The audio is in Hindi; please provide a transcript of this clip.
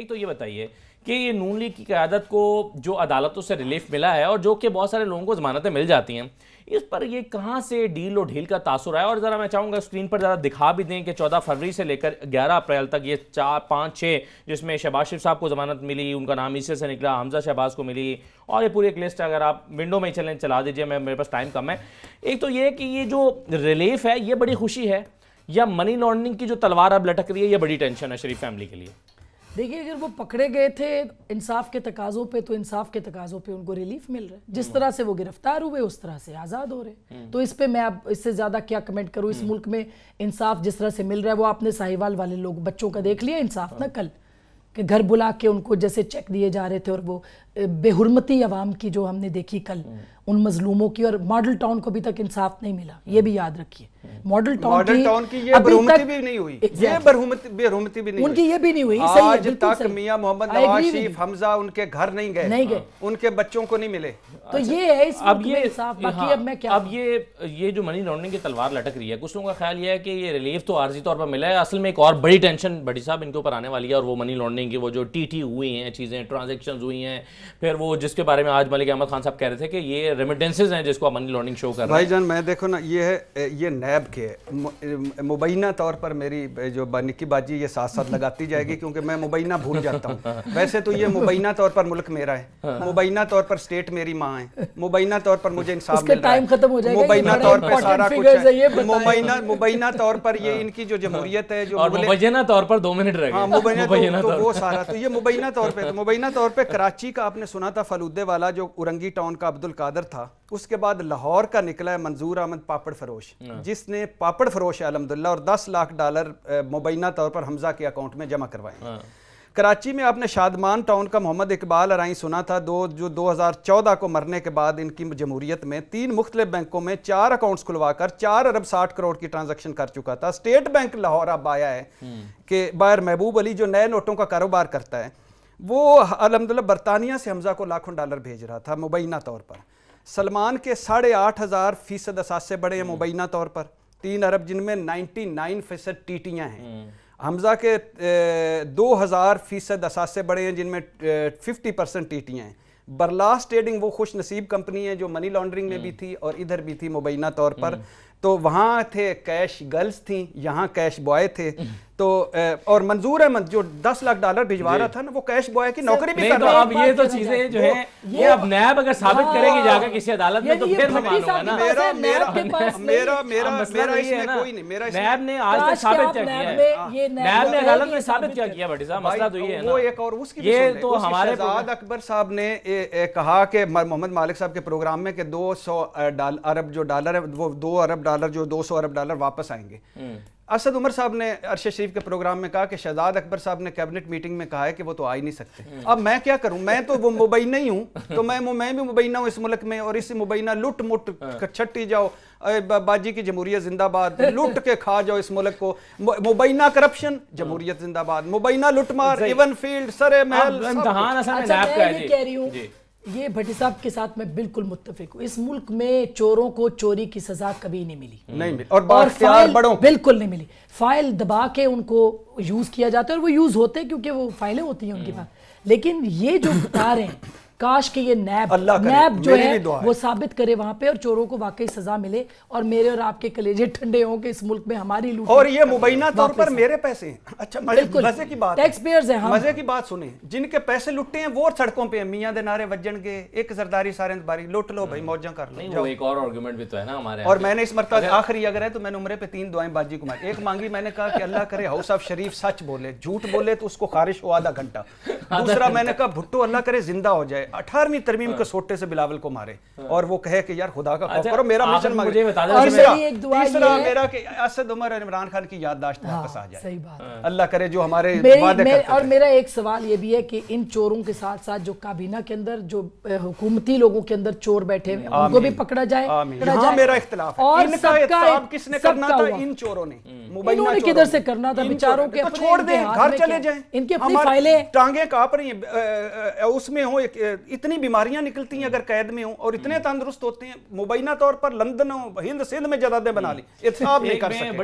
एक तो ये बताइए कि ये नून लीग की क्यादत को जो अदालतों से रिलीफ मिला है और जो कि बहुत सारे लोगों को जमानतें मिल जाती हैं इस पर ये कहाँ से डील और ढील का तासुर आया और ज़रा मैं चाहूँगा स्क्रीन पर ज़रा दिखा भी दें कि 14 फरवरी से लेकर 11 अप्रैल तक ये चार पाँच छः जिसमें शहबाज शरीफ साहब को ज़मानत मिली उनका नाम इसी से निकला हमजा शहबाज को मिली और ये पूरी एक लिस्ट अगर आप विंडो में चलें चला दीजिए मैं मेरे पास टाइम कम है एक तो ये कि ये जो रिलीफ है ये बड़ी खुशी है या मनी लॉन्ड्रिंग की जो तलवार अब लटक रही है ये बड़ी टेंशन है शरीफ फैमिली के लिए देखिए अगर वो पकड़े गए थे इंसाफ के तकाजों पे तो इंसाफ के तकाजों पे उनको रिलीफ मिल रहा है जिस हम्म। तरह से वो गिरफ्तार हुए उस तरह से आज़ाद हो रहे हम्म। तो इस पे मैं आप इससे ज़्यादा क्या कमेंट करूँ इस हम्म। मुल्क में इंसाफ जिस तरह से मिल रहा है वो आपने साहिवाल वाले लोग बच्चों का देख लिया इंसाफ ना हाँ। कल के घर बुला के उनको जैसे चेक दिए जा रहे थे और वो बेहरमती आवाम की जो हमने देखी कल उन मजलूमों की और मॉडल टाउन को अभी तक इंसाफ नहीं मिला ये भी याद रखिए मॉडल टाउन की, की ये अभी तक भी नहीं हुई ये बरहमती बरहमती भी नहीं उनकी ये भी नहीं हुई आज तक मियां मोहम्मद नवाज शरीफ हमजा उनके घर नहीं गए नहीं गए हाँ। उनके बच्चों को नहीं मिले तो अच्छा। ये है इस अब ये बाकी हाँ, अब मैं क्या अब ये ये जो मनी लॉन्ड्रिंग की तलवार लटक रही है कुछ लोगों का ख्याल ये है कि ये रिलीफ तो आर्जी तौर पर मिला है असल में एक और बड़ी टेंशन बड़ी साहब इनके ऊपर आने वाली है और वो मनी लॉन्ड्रिंग की वो जो टी हुई हैं चीज़ें ट्रांजेक्शन हुई हैं फिर वो जिसके बारे में आज मलिक अहमद खान साहब कह रहे थे कि ये रेमिटेंसेज हैं जिसको आप मनी लॉन्ड्रिंग शो कर भाई जान मैं देखो ना ये है ये नैब के मुबैना तौर पर मेरी जो बाजी ये साथ साथ लगाती जाएगी क्योंकि मैं मुबैना भूल जाता हूँ वैसे तो ये मुबैना तौर पर मुल्क मेरा है हाँ। मुबैना तौर पर स्टेट मेरी माँ है मुबैना तौर पर मुझे इंसाफ मिल रहा है मुबैना तौर पर सारा कुछ है मुबैना मुबैना तौर पर ये हाँ। इनकी जो जमहूरियत है जो मुबैना तौर पर दो मिनट रह हाँ, मुबैना तो, तो वो सारा तो ये मुबैना तौर पर तो मुबैना तौर पर कराची का आपने सुना था फलूदे वाला जो उरंगी टाउन का अब्दुल कादर सदर था उसके बाद लाहौर का निकला है मंजूर अहमद पापड़ फरोश हाँ। जिसने पापड़ फरोश है अलहमदिल्ला और 10 लाख डॉलर मुबैना तौर पर हमजा के अकाउंट में जमा करवाए हाँ। कराची में आपने शादमान टाउन का मोहम्मद इकबाल अराई सुना था दो जो 2014 को मरने के बाद इनकी जमहूरियत में तीन मुख्तलिफ बैंकों में चार अकाउंट्स खुलवाकर चार अरब साठ करोड़ की ट्रांजैक्शन कर चुका था स्टेट बैंक लाहौर अब आया है हम्म। कि बायर महबूब अली जो नए नोटों का कारोबार करता है वो अलहमदिल्ला बरतानिया से हमजा को लाखों डॉलर भेज रहा था मुबैना तौर पर सलमान के साढ़े आठ हज़ार फ़ीसद असासे बड़े हैं मुबैना तौर पर तीन अरब जिनमें नाइन्टी नाइन फ़ीसद टीटियाँ हैं हम्म। हमजा के दो हज़ार फ़ीसद असासे बड़े हैं जिनमें फिफ्टी परसेंट टीटियाँ हैं बरलास ट्रेडिंग वो खुश नसीब कंपनी है जो मनी लॉन्ड्रिंग में भी हम्म। थी और इधर भी थी मुबैना तौर पर हम्म। तो वहाँ थे कैश गर्ल्स थी यहाँ कैश बॉय थे तो और मंजूर अहमद जो दस लाख डॉलर भिजवा रहा था ना वो कैश बॉय की नौकरी भी कर तो रहा अब ये तो चीजें जो है ये अब नैब अगर साबित हाँ। करेगी जाकर किसी अदालत में तो फिर मेरा मेरा मेरा मेरा कोई नहीं मेरा नैब ने आज तक साबित क्या किया नैब ने अदालत में साबित क्या किया साहब मसला तो ये है वो एक और उसकी ये तो हमारे अकबर साहब ने कहा कि मोहम्मद मालिक साहब के प्रोग्राम में कि दो सौ अरब जो डॉलर है वो दो अरब डॉलर जो 200 अरब डॉलर वापस आएंगे हम्म। असद उमर साहब ने अरशद शरीफ के प्रोग्राम में कहा कि शहजाद अकबर साहब ने कैबिनेट मीटिंग में कहा है कि वो तो आ ही नहीं सकते हम्म। अब मैं क्या करूं मैं तो वो मुबैना ही हूं तो मैं मैं भी मुबैना हूं इस मुल्क में और इस मुबैना लुट मुट हाँ। छट्टी जाओ बाजी की जमहूरियत जिंदाबाद लुट के खा जाओ इस मुल्क को मुबैना करप्शन जमहूरियत जिंदाबाद मुबैना लुटमार इवन फील्ड सरे महल ये भट्टी साहब के साथ मैं बिल्कुल मुत्तफिक हूँ इस मुल्क में चोरों को चोरी की सजा कभी नहीं मिली नहीं मिली और, और फाइल बड़ों बिल्कुल नहीं मिली फाइल दबा के उनको यूज किया जाता है और वो यूज होते हैं क्योंकि वो फाइलें होती हैं उनके हम्म। पास लेकिन ये जो बता रहे हैं काश के ये नैब नैब जो है वो साबित करे वहां पे और चोरों को वाकई सजा मिले और मेरे और आपके कलेजे ठंडे हों के इस मुल्क में हमारी लूट और ये मुबैना तौर पर मेरे पैसे हैं अच्छा मजे की बात टैक्स पेयर्स हैं हाँ। मजे की बात सुने जिनके पैसे लुटे हैं वो सड़कों पे मियां दे नारे के एक सरदारी सारे बारी लुट लो भाई हम्म। मौजा कर लो एक और आर्ग्यूमेंट भी तो है ना हमारे और मैंने इस मरतबा आखिरी अगर है तो मैंने उम्र पे तीन दुआएं बाजी कुमार एक मांगी मैंने कहा कि अल्लाह करे हाउस ऑफ शरीफ सच बोले झूठ बोले तो उसको खारिश हो आधा घंटा दूसरा मैंने कहा भुट्टो अल्लाह करे जिंदा हो जाए अठारहवीं तरमीम हाँ। के सोटे से बिलावल को मारे हाँ। और वो कहे कि यार खुदा का खौफ अच्छा, करो मेरा मिशन मुझे तीसरा मेरा असद उमर और इमरान खान की याददाश्त हाँ, वापस आ जाए सही बात अल्लाह करे जो हमारे और मेरा एक सवाल ये भी है कि इन चोरों के साथ साथ जो काबीना के अंदर जो हुकूमती लोगों के अंदर चोर बैठे हुए उनको भी पकड़ा जाए मेरा इख्तलाफ और किसने करना था इन चोरों ने हम्म। इन्होंने किधर से करना था बेचारों के तो छोड़ दे घर चले जाए इनके फाइलें टांगे कांप रही उसमें हो एक इतनी बीमारियां निकलती हैं अगर कैद में हो और इतने हम्म। तंदुरुस्त होते हैं मुबैना तौर पर लंदन हिंद सिंध में जदादे बना हम्म। ली इतना तो आप नहीं कर सकते